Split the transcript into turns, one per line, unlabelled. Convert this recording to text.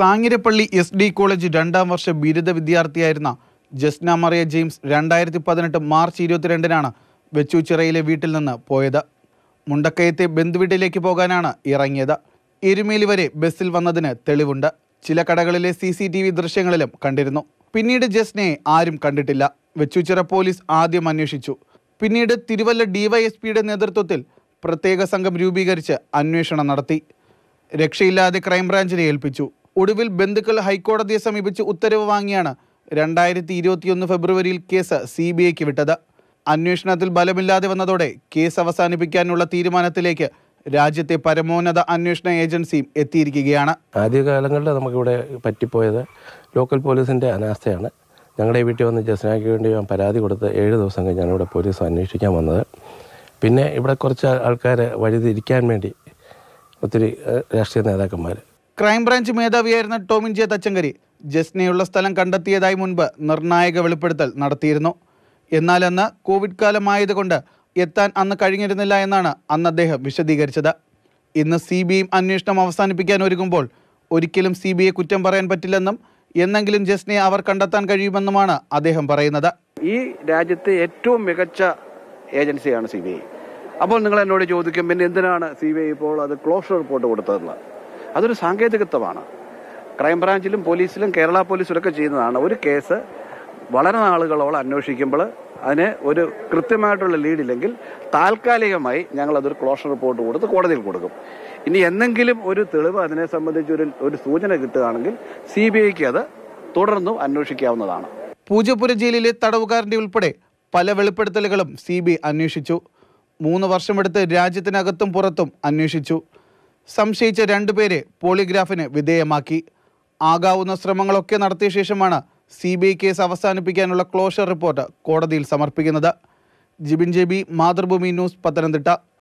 Kanjirappally S D college രണ്ടാം വർഷ ബിരുദ വിദ്യാർത്ഥിയായിരുന്ന Jasna Mariya James രണ്ടായിരത്തി പതിനെട്ട് മാർച്ച് ഇരുപത്തിരണ്ടിനാണ് വെച്ചൂച്ചിറയിലെ വീട്ടിൽ നിന്ന് പോയത് മുണ്ടക്കയത്തെ ബന്ധുവീട്ടിലേക്ക് പോകാനാണ് ഇറങ്ങിയത് എരുമേലി വരെ ബസ്സിൽ വന്നതിന് തെളിവുണ്ട് ചില കടകളിലെ സി സി ടി വി ദൃശ്യങ്ങളിലും കണ്ടിരുന്നു പിന്നീട് ജസ്നയെ ആരും കണ്ടിട്ടില്ല വെച്ചൂച്ചിറ പോലീസ് ആദ്യം അന്വേഷിച്ചു പിന്നീട് തിരുവല്ല ഡിവൈഎസ്പിയുടെ നേതൃത്വത്തിൽ പ്രത്യേക സംഘം രൂപീകരിച്ച് അന്വേഷണം നടത്തി രക്ഷയില്ലാതെ ക്രൈംബ്രാഞ്ചിനെ ഏൽപ്പിച്ചു ഒടുവിൽ ബന്ധുക്കൾ ഹൈക്കോടതിയെ സമീപിച്ച് ഉത്തരവ് വാങ്ങിയാണ് രണ്ടായിരത്തി ഇരുപത്തിയൊന്ന് ഫെബ്രുവരിയിൽ കേസ് സി ബി ഐക്ക് വിട്ടത് അന്വേഷണത്തിൽ ബലമില്ലാതെ വന്നതോടെ കേസ് അവസാനിപ്പിക്കാനുള്ള തീരുമാനത്തിലേക്ക് രാജ്യത്തെ പരമോന്നത അന്വേഷണ ഏജൻസിയും എത്തിയിരിക്കുകയാണ് ആദ്യകാലങ്ങളിൽ
നമുക്കിവിടെ പറ്റിപ്പോയത് ലോക്കൽ പോലീസിൻ്റെ അനാസ്ഥയാണ് ഞങ്ങളുടെ വീട്ടിൽ വന്ന് ജസ്നാക്ക് വേണ്ടി ഞാൻ പരാതി കൊടുത്ത് ഏഴ് ദിവസം കഴിഞ്ഞാണ് ഇവിടെ പോലീസ് അന്വേഷിക്കാൻ വന്നത് പിന്നെ ഇവിടെ കുറച്ച് ആൾക്കാരെ വഴിതിരിക്കാൻ വേണ്ടി ഒത്തിരി രാഷ്ട്രീയ നേതാക്കന്മാർ
ക്രൈംബ്രാഞ്ച് മേധാവിയായിരുന്ന ടോമിൻജെ തച്ചങ്കരി ജസ്നയുള്ള സ്ഥലം കണ്ടെത്തിയതായി മുൻപ് നിർണായക വെളിപ്പെടുത്തൽ നടത്തിയിരുന്നു എന്നാൽ അന്ന് കോവിഡ് കാലമായതുകൊണ്ട് എത്താൻ അന്ന് കഴിഞ്ഞിരുന്നില്ല എന്നാണ് അന്ന് അദ്ദേഹം വിശദീകരിച്ചത് ഇന്ന് സി ബി അന്വേഷണം അവസാനിപ്പിക്കാൻ ഒരുങ്ങുമ്പോൾ ഒരിക്കലും സി ബി ഐ കുറ്റം പറയാൻ പറ്റില്ലെന്നും എന്നെങ്കിലും ജസ്നയെ അവർ കണ്ടെത്താൻ കഴിയുമെന്നുമാണ് അദ്ദേഹം പറയുന്നത്
ഈ രാജ്യത്തെ ഏറ്റവും മികച്ച ഏജൻസിയാണ് സി ബി ഐ അപ്പോൾ നിങ്ങൾ എന്നോട് ചോദിക്കും പിന്നെ എന്തിനാണ് സി ബി ഐ ഇപ്പോൾ അത് ക്ലോഷർ റിപ്പോർട്ട് കൊടുത്തതെന്ന് അതൊരു സാങ്കേതികത്വമാണ് ക്രൈംബ്രാഞ്ചിലും പോലീസിലും കേരള പോലീസിലൊക്കെ ചെയ്യുന്നതാണ് ഒരു കേസ് വളരെ നാളുകളോളം അന്വേഷിക്കുമ്പോൾ അതിന് ഒരു കൃത്യമായിട്ടുള്ള ലീഡില്ലെങ്കിൽ താൽക്കാലികമായി ഞങ്ങൾ അതൊരു ക്ലോഷർ റിപ്പോർട്ട് കൊടുത്ത് കോടതിയിൽ കൊടുക്കും ഇനി എന്തെങ്കിലും ഒരു തെളിവ് അതിനെ സംബന്ധിച്ച് ഒരു ഒരു സൂചന കിട്ടുകയാണെങ്കിൽ സി ബി ഐക്ക് അത് തുടർന്നും അന്വേഷിക്കാവുന്നതാണ്
പൂജപ്പുര ജയിലിലെ തടവുകാരന്റെ ഉൾപ്പെടെ പല വെളിപ്പെടുത്തലുകളും സി ബി അന്വേഷിച്ചു മൂന്ന് വർഷമെടുത്ത് രാജ്യത്തിനകത്തും പുറത്തും അന്വേഷിച്ചു സംശയിച്ച രണ്ടുപേരെ പോളിഗ്രാഫിന് വിധേയമാക്കി ആകാവുന്ന ശ്രമങ്ങളൊക്കെ നടത്തിയ ശേഷമാണ് സി ബി ഐ കേസ് അവസാനിപ്പിക്കാനുള്ള ക്ലോഷർ റിപ്പോർട്ട് കോടതിയിൽ സമർപ്പിക്കുന്നത് ജിബിൻ ജെബി മാതൃഭൂമി ന്യൂസ് പത്തനംതിട്ട